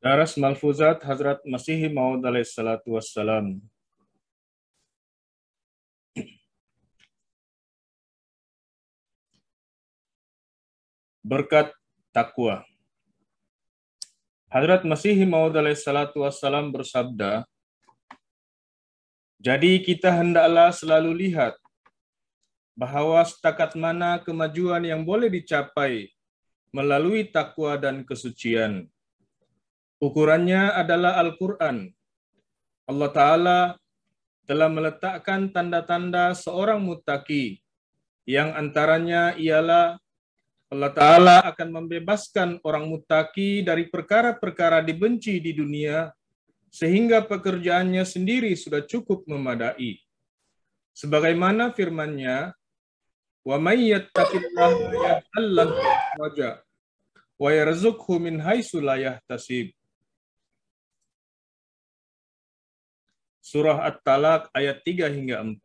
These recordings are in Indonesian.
Daras Malfuzat Hazrat Masih Maud Salatu wassalam. Berkat takwa. Hadrat Masih Maud Salatu wassalam bersabda, Jadi kita hendaklah selalu lihat bahwa setakat mana kemajuan yang boleh dicapai melalui takwa dan kesucian Ukurannya adalah Al-Quran. Allah Ta'ala telah meletakkan tanda-tanda seorang mutaki yang antaranya ialah Allah Ta'ala akan membebaskan orang mutaki dari perkara-perkara dibenci di dunia sehingga pekerjaannya sendiri sudah cukup memadai. Sebagaimana firmannya, nya "Wa may yattaqillaha yaj'al lahu wa yarzuqhu min haitsu la yahtasib." surah at talaq ayat 3 hingga 4.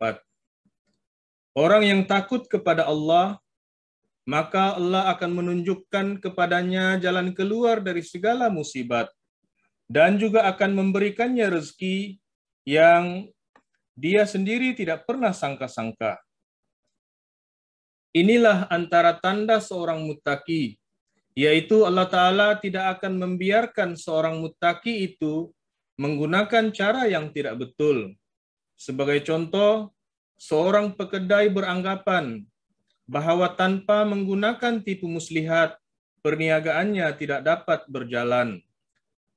Orang yang takut kepada Allah, maka Allah akan menunjukkan kepadanya jalan keluar dari segala musibat dan juga akan memberikannya rezeki yang dia sendiri tidak pernah sangka-sangka. Inilah antara tanda seorang mutaki, yaitu Allah Ta'ala tidak akan membiarkan seorang mutaki itu menggunakan cara yang tidak betul. Sebagai contoh, seorang pekedai beranggapan bahwa tanpa menggunakan tipu muslihat, perniagaannya tidak dapat berjalan.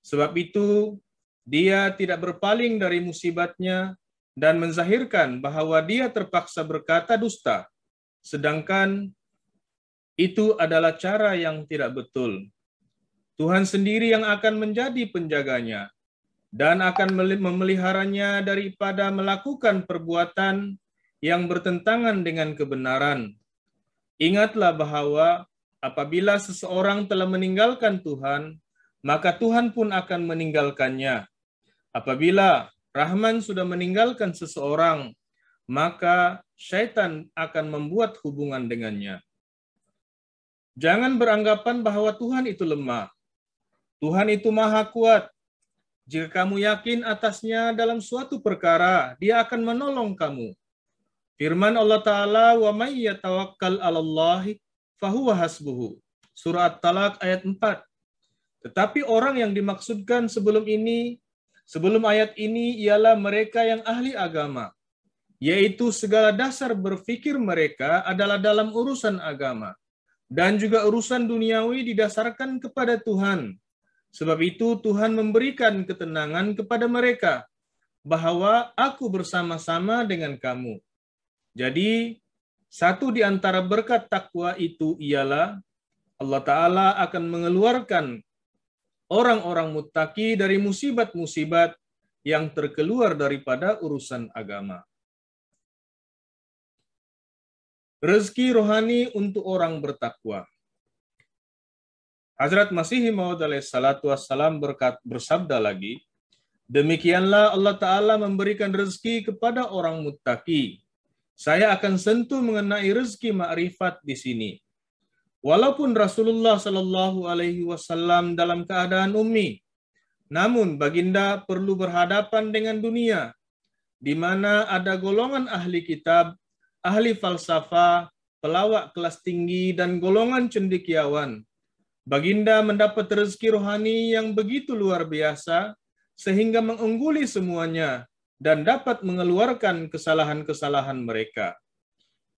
Sebab itu, dia tidak berpaling dari musibatnya dan menzahirkan bahwa dia terpaksa berkata dusta, sedangkan itu adalah cara yang tidak betul. Tuhan sendiri yang akan menjadi penjaganya, dan akan memeliharanya daripada melakukan perbuatan yang bertentangan dengan kebenaran. Ingatlah bahwa apabila seseorang telah meninggalkan Tuhan, maka Tuhan pun akan meninggalkannya. Apabila Rahman sudah meninggalkan seseorang, maka syaitan akan membuat hubungan dengannya. Jangan beranggapan bahwa Tuhan itu lemah. Tuhan itu maha kuat jika kamu yakin atasnya dalam suatu perkara, dia akan menolong kamu. Firman Allah Ta'ala, wa may yatawakkal 'alallahi fahuwa hasbuhu. Surah at talak ayat 4. Tetapi orang yang dimaksudkan sebelum ini, sebelum ayat ini ialah mereka yang ahli agama, yaitu segala dasar berpikir mereka adalah dalam urusan agama dan juga urusan duniawi didasarkan kepada Tuhan Sebab itu Tuhan memberikan ketenangan kepada mereka bahwa aku bersama-sama dengan kamu. Jadi satu di antara berkat takwa itu ialah Allah Ta'ala akan mengeluarkan orang-orang mutaki dari musibat-musibat yang terkeluar daripada urusan agama. Rezeki rohani untuk orang bertakwa. Hazrat Masih Maud salatu wassalam berkat, bersabda lagi, Demikianlah Allah Ta'ala memberikan rezeki kepada orang muttaki. Saya akan sentuh mengenai rezeki ma'rifat di sini. Walaupun Rasulullah Shallallahu Alaihi Wasallam dalam keadaan ummi, namun baginda perlu berhadapan dengan dunia, di mana ada golongan ahli kitab, ahli falsafah, pelawak kelas tinggi, dan golongan cendekiawan. Baginda mendapat rezeki rohani yang begitu luar biasa, sehingga mengungguli semuanya dan dapat mengeluarkan kesalahan-kesalahan mereka.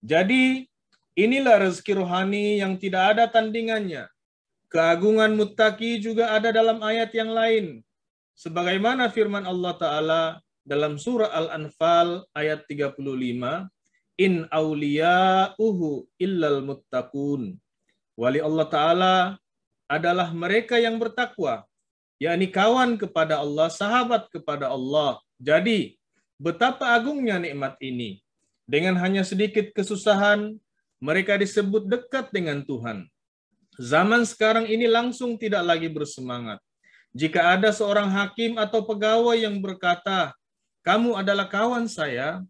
Jadi, inilah rezeki rohani yang tidak ada tandingannya. Keagungan muttaki juga ada dalam ayat yang lain. Sebagaimana firman Allah Ta'ala dalam surah Al-Anfal ayat 35, In awliya'uhu illal muttaqun. Wali Allah Ta'ala adalah mereka yang bertakwa, yakni kawan kepada Allah, sahabat kepada Allah. Jadi, betapa agungnya nikmat ini. Dengan hanya sedikit kesusahan, mereka disebut dekat dengan Tuhan. Zaman sekarang ini langsung tidak lagi bersemangat. Jika ada seorang hakim atau pegawai yang berkata, "Kamu adalah kawan saya,"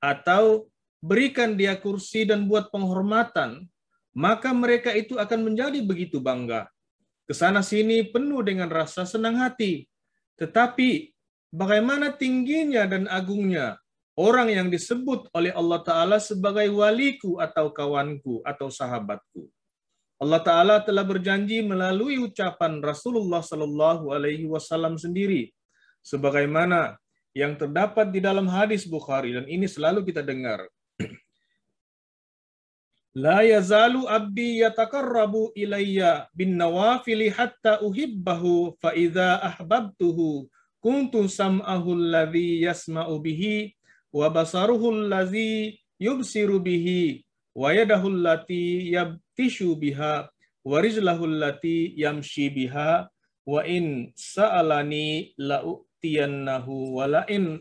atau "Berikan dia kursi dan buat penghormatan," maka mereka itu akan menjadi begitu bangga. Kesana sini penuh dengan rasa senang hati. Tetapi bagaimana tingginya dan agungnya orang yang disebut oleh Allah Ta'ala sebagai waliku atau kawanku atau sahabatku. Allah Ta'ala telah berjanji melalui ucapan Rasulullah Sallallahu Alaihi Wasallam sendiri. Sebagaimana yang terdapat di dalam hadis Bukhari dan ini selalu kita dengar. لا يزال أبي يتقرب إلي بالنوافل حتى أحبه فإذا أحببته كنت سمعه الذي يسمع به وبصره الذي يبصر به ويده التي يبتش بها ورجله التي يمشي بها وإن سألني لأؤتينه ولئن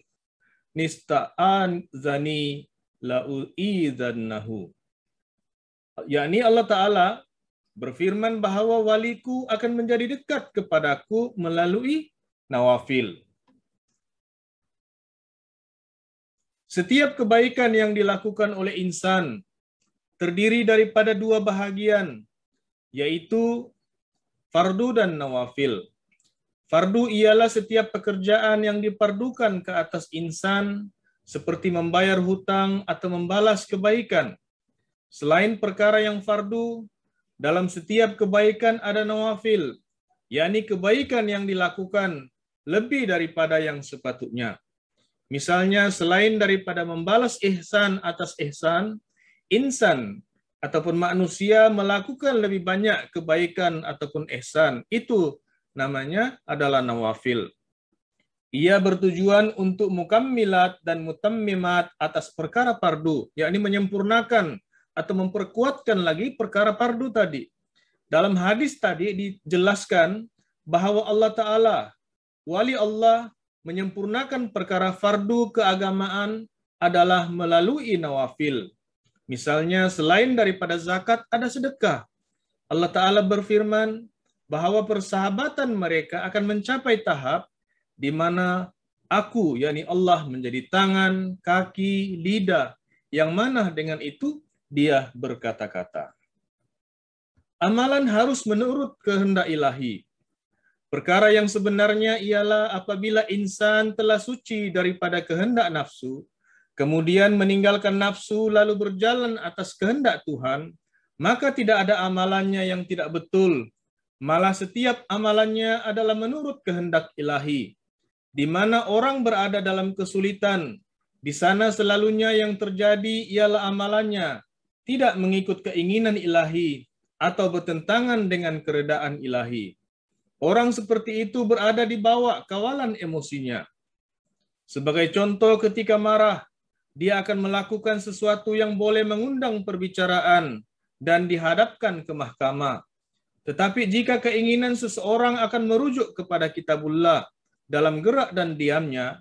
نستعان لأؤيذنه yakni Allah Ta'ala berfirman bahwa waliku akan menjadi dekat kepadaku melalui nawafil. Setiap kebaikan yang dilakukan oleh insan terdiri daripada dua bahagian, yaitu fardu dan nawafil. Fardu ialah setiap pekerjaan yang diperdukan ke atas insan, seperti membayar hutang atau membalas kebaikan – Selain perkara yang fardu, dalam setiap kebaikan ada nawafil, yakni kebaikan yang dilakukan lebih daripada yang sepatutnya. Misalnya, selain daripada membalas ihsan atas ihsan, insan ataupun manusia melakukan lebih banyak kebaikan ataupun ihsan. Itu namanya adalah nawafil. Ia bertujuan untuk mukammilat dan mutammimat atas perkara fardu, yakni menyempurnakan atau memperkuatkan lagi perkara pardu tadi. Dalam hadis tadi dijelaskan bahwa Allah Ta'ala, wali Allah menyempurnakan perkara fardu keagamaan adalah melalui nawafil. Misalnya selain daripada zakat ada sedekah. Allah Ta'ala berfirman bahwa persahabatan mereka akan mencapai tahap di mana aku, yakni Allah menjadi tangan, kaki, lidah, yang mana dengan itu dia berkata-kata. Amalan harus menurut kehendak ilahi. Perkara yang sebenarnya ialah apabila insan telah suci daripada kehendak nafsu, kemudian meninggalkan nafsu lalu berjalan atas kehendak Tuhan, maka tidak ada amalannya yang tidak betul. Malah setiap amalannya adalah menurut kehendak ilahi. Di mana orang berada dalam kesulitan, di sana selalunya yang terjadi ialah amalannya, tidak mengikut keinginan ilahi atau bertentangan dengan keredaan ilahi. Orang seperti itu berada di bawah kawalan emosinya. Sebagai contoh ketika marah, dia akan melakukan sesuatu yang boleh mengundang perbicaraan dan dihadapkan ke mahkamah. Tetapi jika keinginan seseorang akan merujuk kepada kitabullah dalam gerak dan diamnya,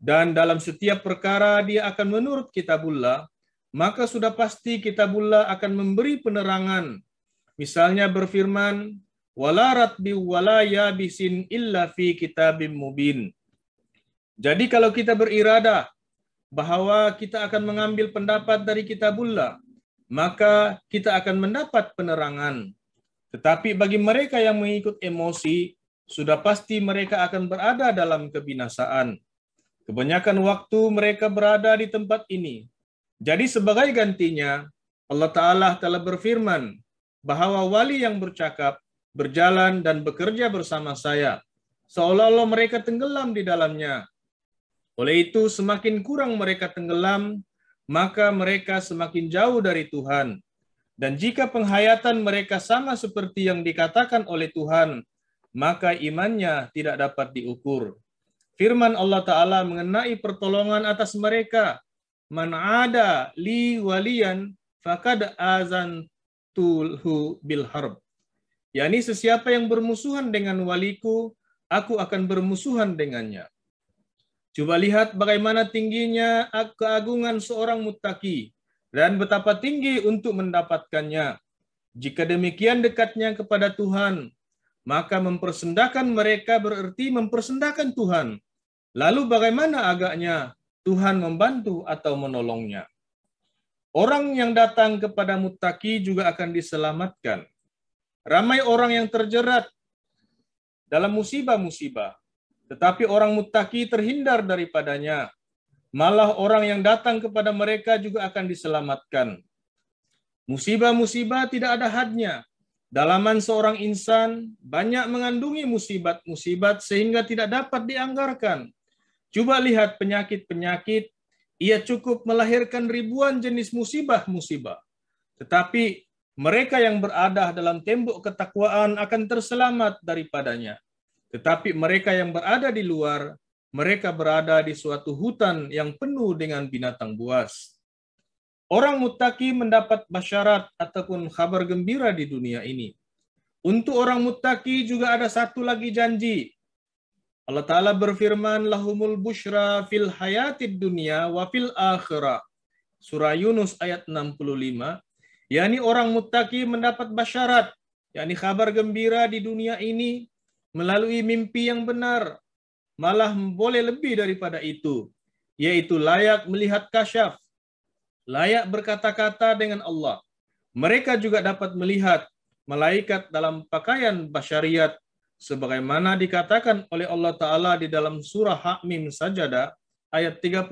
dan dalam setiap perkara dia akan menurut kitabullah, maka sudah pasti kitabullah akan memberi penerangan. Misalnya berfirman, wala ratbi wala yabisin illa fi kitabim mubin. Jadi kalau kita berirada bahwa kita akan mengambil pendapat dari kitabullah, maka kita akan mendapat penerangan. Tetapi bagi mereka yang mengikut emosi, sudah pasti mereka akan berada dalam kebinasaan. Kebanyakan waktu mereka berada di tempat ini, jadi sebagai gantinya, Allah Ta'ala telah berfirman bahwa wali yang bercakap, berjalan, dan bekerja bersama saya, seolah-olah mereka tenggelam di dalamnya. Oleh itu, semakin kurang mereka tenggelam, maka mereka semakin jauh dari Tuhan. Dan jika penghayatan mereka sama seperti yang dikatakan oleh Tuhan, maka imannya tidak dapat diukur. Firman Allah Ta'ala mengenai pertolongan atas mereka, Man ada li waliyan fakad azan tulhu bil harb. Yani sesiapa yang bermusuhan dengan waliku, aku akan bermusuhan dengannya. Coba lihat bagaimana tingginya keagungan seorang muttaqi dan betapa tinggi untuk mendapatkannya. Jika demikian dekatnya kepada Tuhan, maka mempersendakan mereka berarti mempersendakan Tuhan. Lalu bagaimana agaknya Tuhan membantu atau menolongnya. Orang yang datang kepada mutaki juga akan diselamatkan. Ramai orang yang terjerat dalam musibah-musibah, tetapi orang mutaki terhindar daripadanya. Malah orang yang datang kepada mereka juga akan diselamatkan. Musibah-musibah tidak ada hadnya. Dalaman seorang insan banyak mengandungi musibat-musibat sehingga tidak dapat dianggarkan. Coba lihat penyakit-penyakit, ia cukup melahirkan ribuan jenis musibah-musibah. Tetapi mereka yang berada dalam tembok ketakwaan akan terselamat daripadanya. Tetapi mereka yang berada di luar, mereka berada di suatu hutan yang penuh dengan binatang buas. Orang mutaki mendapat basyarat ataupun kabar gembira di dunia ini. Untuk orang mutaki juga ada satu lagi janji, Allah Ta'ala berfirman, Lahumul bushra fil hayatid dunia wa fil akhirah. Surah Yunus ayat 65. Yani orang mutaki mendapat basyarat, yakni kabar gembira di dunia ini melalui mimpi yang benar. Malah boleh lebih daripada itu, yaitu layak melihat kasyaf, layak berkata-kata dengan Allah. Mereka juga dapat melihat malaikat dalam pakaian basyariat sebagaimana dikatakan oleh Allah taala di dalam surah Hamim sajadah ayat 31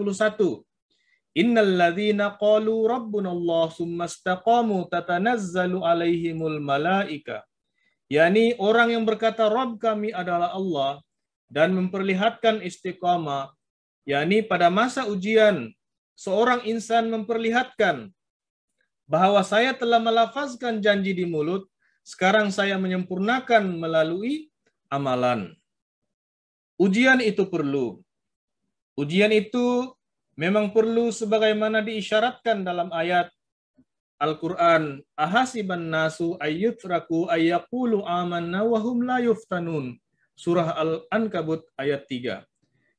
Innal ladhina qalu rabbunallah summa istaqamu tatanazzalu alaihimul malaika yani orang yang berkata Rabb kami adalah Allah dan memperlihatkan istiqamah, yani pada masa ujian, seorang insan memperlihatkan bahwa saya telah melafazkan janji di mulut, sekarang saya menyempurnakan melalui amalan. Ujian itu perlu. Ujian itu memang perlu sebagaimana diisyaratkan dalam ayat Al-Quran. Ahasiban nasu ayyutraku ayyakulu amanna wahum la yuftanun. Surah Al-Ankabut ayat 3.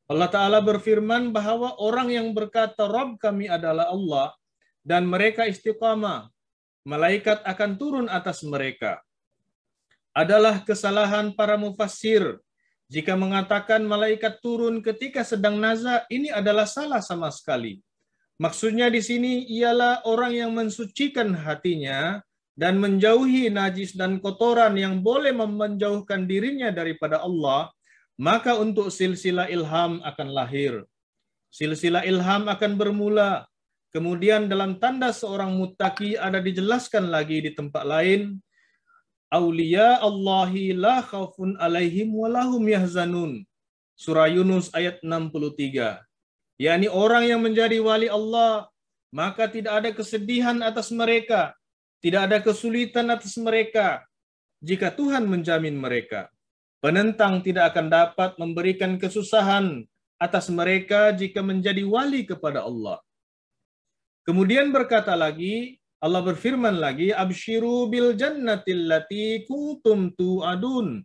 Allah Ta'ala berfirman bahwa orang yang berkata Rob kami adalah Allah dan mereka istiqamah, malaikat akan turun atas mereka adalah kesalahan para mufassir. Jika mengatakan malaikat turun ketika sedang naza, ini adalah salah sama sekali. Maksudnya di sini ialah orang yang mensucikan hatinya dan menjauhi najis dan kotoran yang boleh menjauhkan dirinya daripada Allah, maka untuk silsilah ilham akan lahir. Silsilah ilham akan bermula. Kemudian dalam tanda seorang mutaki ada dijelaskan lagi di tempat lain Aulia Allahi la khaufun alaihim walahum yahzanun. Surah Yunus ayat 63. yakni orang yang menjadi wali Allah, maka tidak ada kesedihan atas mereka, tidak ada kesulitan atas mereka, jika Tuhan menjamin mereka. Penentang tidak akan dapat memberikan kesusahan atas mereka jika menjadi wali kepada Allah. Kemudian berkata lagi, Allah berfirman lagi, Abshiru bil jannatil lati kuntum tu'adun.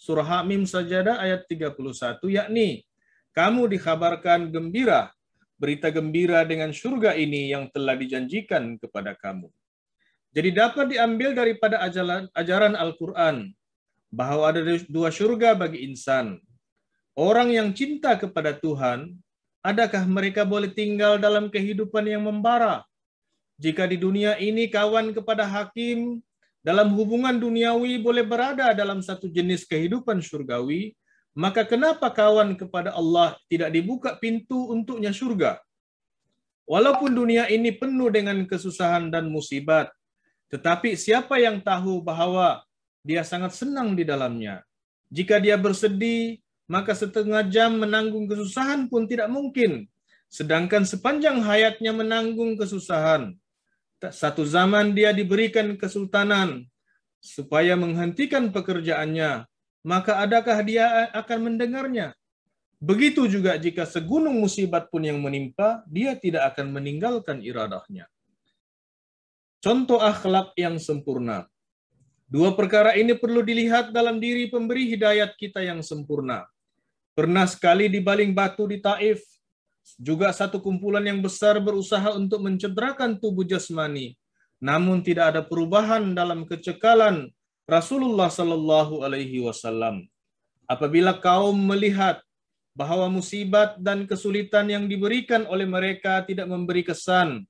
Surah Hamim sajadah ayat 31, yakni, kamu dikhabarkan gembira, berita gembira dengan surga ini yang telah dijanjikan kepada kamu. Jadi dapat diambil daripada ajaran, ajaran Al-Quran, bahwa ada dua surga bagi insan. Orang yang cinta kepada Tuhan, adakah mereka boleh tinggal dalam kehidupan yang membara? Jika di dunia ini kawan kepada hakim dalam hubungan duniawi boleh berada dalam satu jenis kehidupan surgawi, maka kenapa kawan kepada Allah tidak dibuka pintu untuknya surga? Walaupun dunia ini penuh dengan kesusahan dan musibat, tetapi siapa yang tahu bahwa dia sangat senang di dalamnya? Jika dia bersedih, maka setengah jam menanggung kesusahan pun tidak mungkin. Sedangkan sepanjang hayatnya menanggung kesusahan, satu zaman dia diberikan kesultanan supaya menghentikan pekerjaannya, maka adakah dia akan mendengarnya? Begitu juga jika segunung musibat pun yang menimpa, dia tidak akan meninggalkan iradahnya. Contoh akhlak yang sempurna. Dua perkara ini perlu dilihat dalam diri pemberi hidayat kita yang sempurna. Pernah sekali di baling batu di Taif, juga satu kumpulan yang besar berusaha untuk mencederakan tubuh jasmani, namun tidak ada perubahan dalam kecekalan Rasulullah Shallallahu Alaihi Wasallam. Apabila kaum melihat bahwa musibat dan kesulitan yang diberikan oleh mereka tidak memberi kesan,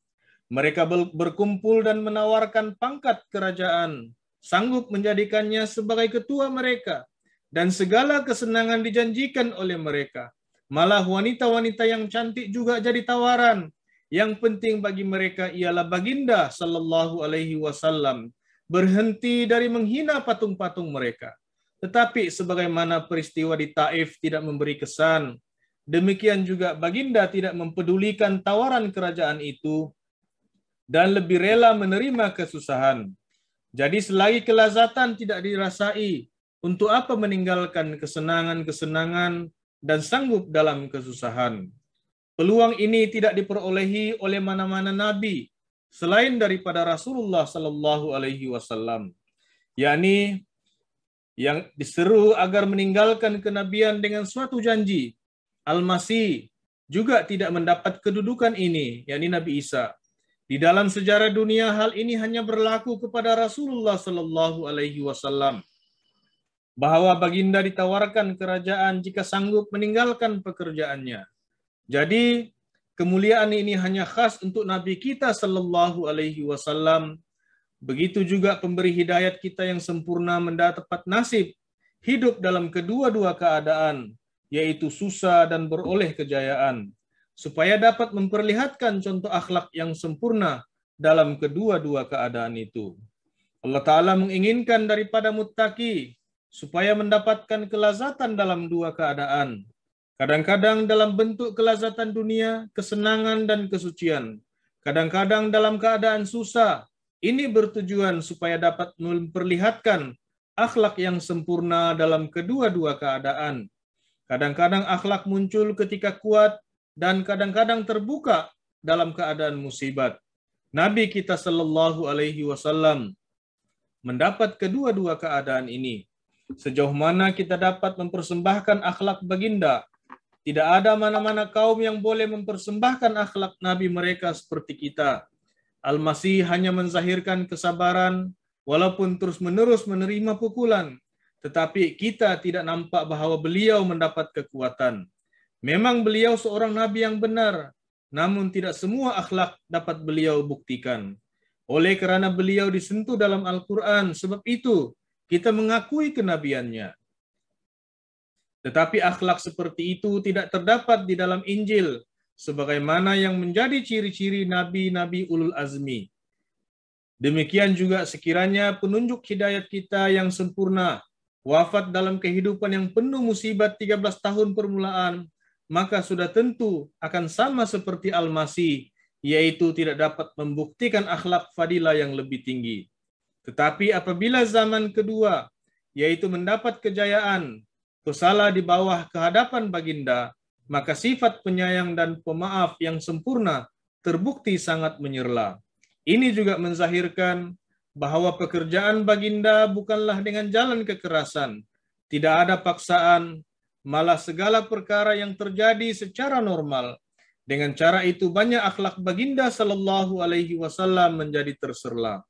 mereka berkumpul dan menawarkan pangkat kerajaan, sanggup menjadikannya sebagai ketua mereka, dan segala kesenangan dijanjikan oleh mereka. Malah wanita-wanita yang cantik juga jadi tawaran. Yang penting bagi mereka ialah baginda sallallahu alaihi wasallam berhenti dari menghina patung-patung mereka. Tetapi sebagaimana peristiwa di Taif tidak memberi kesan, demikian juga baginda tidak mempedulikan tawaran kerajaan itu dan lebih rela menerima kesusahan. Jadi selagi kelazatan tidak dirasai, untuk apa meninggalkan kesenangan-kesenangan dan sanggup dalam kesusahan. Peluang ini tidak diperolehi oleh mana-mana nabi selain daripada Rasulullah Sallallahu Alaihi Wasallam, yakni yang diseru agar meninggalkan kenabian dengan suatu janji. Al-Masih juga tidak mendapat kedudukan ini, yakni Nabi Isa. Di dalam sejarah dunia hal ini hanya berlaku kepada Rasulullah Sallallahu Alaihi Wasallam bahwa Baginda ditawarkan kerajaan jika sanggup meninggalkan pekerjaannya. Jadi kemuliaan ini hanya khas untuk Nabi kita Shallallahu Alaihi Wasallam. Begitu juga pemberi hidayat kita yang sempurna mendapat nasib hidup dalam kedua-dua keadaan, yaitu susah dan beroleh kejayaan, supaya dapat memperlihatkan contoh akhlak yang sempurna dalam kedua-dua keadaan itu. Allah Ta'ala menginginkan daripada muttaki supaya mendapatkan kelazatan dalam dua keadaan. Kadang-kadang dalam bentuk kelazatan dunia, kesenangan dan kesucian. Kadang-kadang dalam keadaan susah. Ini bertujuan supaya dapat memperlihatkan akhlak yang sempurna dalam kedua-dua keadaan. Kadang-kadang akhlak muncul ketika kuat dan kadang-kadang terbuka dalam keadaan musibat. Nabi kita Shallallahu Alaihi Wasallam mendapat kedua-dua keadaan ini. Sejauh mana kita dapat mempersembahkan akhlak baginda? Tidak ada mana-mana kaum yang boleh mempersembahkan akhlak Nabi mereka seperti kita. Al-Masih hanya menzahirkan kesabaran, walaupun terus-menerus menerima pukulan, tetapi kita tidak nampak bahwa beliau mendapat kekuatan. Memang beliau seorang nabi yang benar, namun tidak semua akhlak dapat beliau buktikan. Oleh kerana beliau disentuh dalam Al-Quran, sebab itu kita mengakui kenabiannya. Tetapi akhlak seperti itu tidak terdapat di dalam Injil sebagaimana yang menjadi ciri-ciri nabi-nabi ulul azmi. Demikian juga sekiranya penunjuk hidayat kita yang sempurna wafat dalam kehidupan yang penuh musibat 13 tahun permulaan, maka sudah tentu akan sama seperti Al-Masih, yaitu tidak dapat membuktikan akhlak fadilah yang lebih tinggi. Tetapi apabila zaman kedua, yaitu mendapat kejayaan, bersalah di bawah kehadapan baginda, maka sifat penyayang dan pemaaf yang sempurna terbukti sangat menyerla. Ini juga menzahirkan bahwa pekerjaan baginda bukanlah dengan jalan kekerasan, tidak ada paksaan, malah segala perkara yang terjadi secara normal. Dengan cara itu banyak akhlak baginda Shallallahu Alaihi Wasallam menjadi terserlah.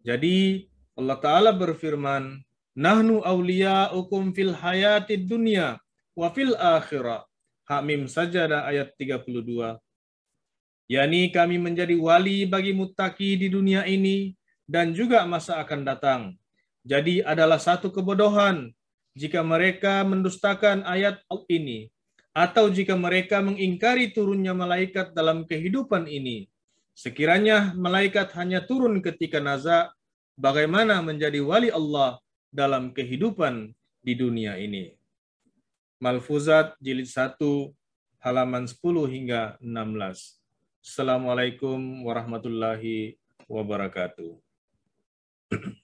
Jadi Allah Ta'ala berfirman, Nahnu awliya'ukum fil hayati dunia wa fil akhirah. Hamim sajadah ayat 32. Yani kami menjadi wali bagi mutaki di dunia ini dan juga masa akan datang. Jadi adalah satu kebodohan jika mereka mendustakan ayat ini atau jika mereka mengingkari turunnya malaikat dalam kehidupan ini Sekiranya malaikat hanya turun ketika naza, bagaimana menjadi wali Allah dalam kehidupan di dunia ini? Malfuzat jilid 1 halaman 10 hingga 16. Assalamualaikum warahmatullahi wabarakatuh.